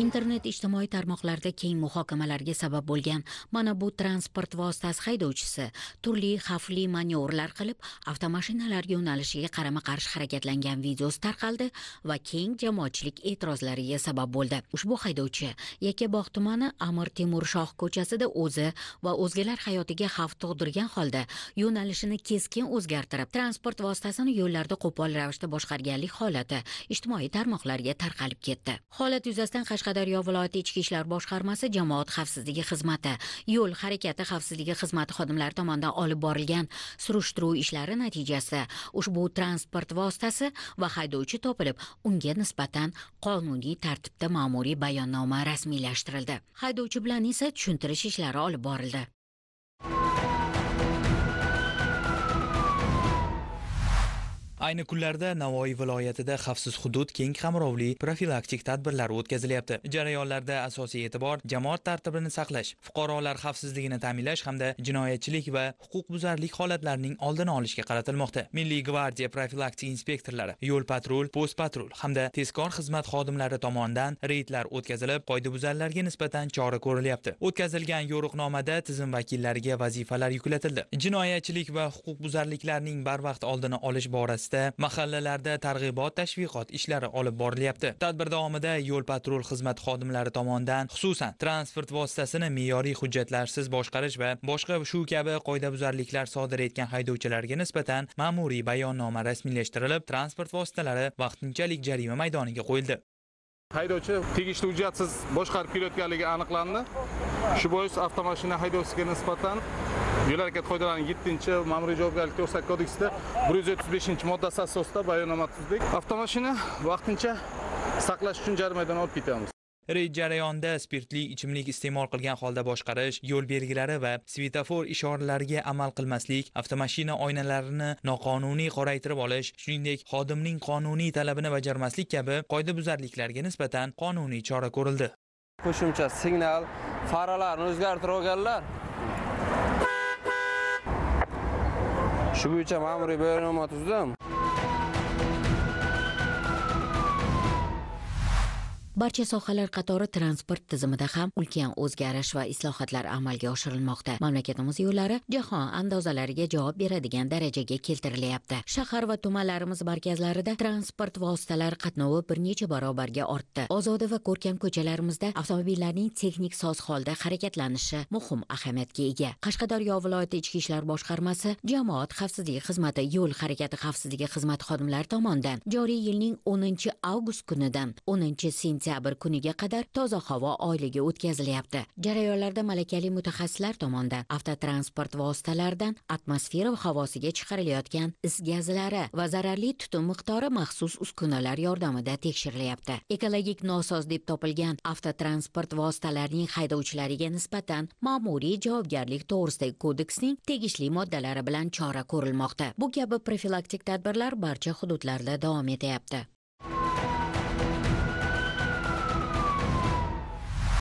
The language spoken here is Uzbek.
internet ijtimoiy tarmoqlarda keng muhokamalarga sabab bo'lgan mana bu transport vositasi haydovchisi turli xavfli manevrlar qilib avtomashinalar yo'nalishiga qarama qarshi harakatlangan videosi tarqaldi va keng jamoatchilik e'tirozlariga sabab bo'ldi ushbu haydovchi yakkabog' tumani amir temur shoh ko'chasida o'zi va o'zgalar hayotiga xavf tug'dirgan holda yo'nalishini keskin o'zgartirib transport vositasini yo'llarda qo'pol ravishda boshqarganlik holati ijtimoiy tarmoqlarga tarqalib ketdi holat yuzasidan qashqadaryo viloyati ichki ishlar boshqarmasi jamoat xavfsizligi xizmati yo'l harakati xavfsizligi xizmati xodimlari tomonidan olib borilgan surishtiruv ishlari natijasida ushbu transport vositasi va haydovchi topilib unga nisbatan qonuniy tartibda ma'muriy bayonnoma rasmiylashtirildi haydovchi bilan esa tushuntirish ishlari olib borildi ayni kunlarda navoiy viloyatida xavfsiz hudud keng qamrovli profilaktik tadbirlar o'tkazilyapti jarayonlarda asosiy e'tibor jamoat tartibini saqlash fuqarolar xavfsizligini ta'minlash hamda jinoyatchilik va huquqbuzarlik holatlarining oldini olishga qaratilmoqda milliy gvardiya profilaktik inspektorlari yo'l patrul post patrul hamda tezkor xizmat xodimlari tomonidan reydlar o'tkazilib qoidabuzarlarga nisbatan chora ko'rilyapti o'tkazilgan yo'riqnomada tizim vakillariga vazifalar yuklatildi jinoyatchilik va huquqbuzarliklarning barvaqt oldini olish borasida doirasida mahallalarda targ'ibot tashviqot ishlari olib borilyapti tadbir davomida yo'l patrul xizmat xodimlari tomonidan xususan transport vositasini me'yoriy hujjatlarsiz boshqarish va boshqa shu kabi qoidabuzarliklar sodir etgan haydovchilarga nisbatan ma'muriy bayonnoma rasmiylashtirilib transport vositalari vaqtinchalik jarima maydoniga qo'yildi haydovchi tegishli hujjatsiz boshqarib kelayotganligi aniqlandi shu bois avtomashina haydovchisiga nisbatan yo'l harakati qoidalarining yettinchi ma'muriy javobgarlik to'g'risidagi kodeksida bir yuz o'ttiz beshinchi moddasi asosida bayonnoma tuzdik avtomashina vaqtincha saqlash uchun jarimadan olib ketamiz reyd jarayonida spirtli ichimlik iste'mol qilgan holda boshqarish yo'l belgilari va svetofor ishoralariga amal qilmaslik avtomashina oynalarini noqonuniy qoraytirib olish shuningdek xodimning qonuniy talabini bajarmaslik kabi qoidabuzarliklarga nisbatan qonuniy chora ko'rildi qo'shimcha signal faralarni o'zgartirib olganlar shu bo'yicha ma'muriy bayonnoma tuzdim barcha sohalar qatori transport tizimida ham ulkan o'zgarish va islohotlar amalga oshirilmoqda mamlakatimiz yo'llari jahon andozalariga javob beradigan darajaga keltirilyapti shahar va tumanlarimiz markazlarida transport vositalari qatnovi bir necha barobarga ortdi ozoda va ko'rkam ko'chalarimizda avtomobillarning texnik soz holda harakatlanishi muhim ahamiyatga ega qashqadaryo viloyati ichki ishlar boshqarmasi jamoat xavfsizligi xizmati yo'l harakati xavfsizligi xizmati xodimlari tomonidan joriy yilning 10 avgust kunidan 10 sentyabr sentyabr kuniga qadar toza havo oyligi o'tkazilyapti jarayonlarda malakali mutaxassislar tomonidan avtotransport vositalaridan atmosfera havosiga chiqarilayotgan is gazlari va zararli tutun miqdori maxsus uskunalar yordamida tekshirilyapti ekologik nosoz deb topilgan avtotransport vositalarining haydovchilariga nisbatan ma'muriy javobgarlik to'g'risidagi kodeksning tegishli moddalari bilan chora ko'rilmoqda bu kabi profilaktik tadbirlar barcha hududlarda davom etyapti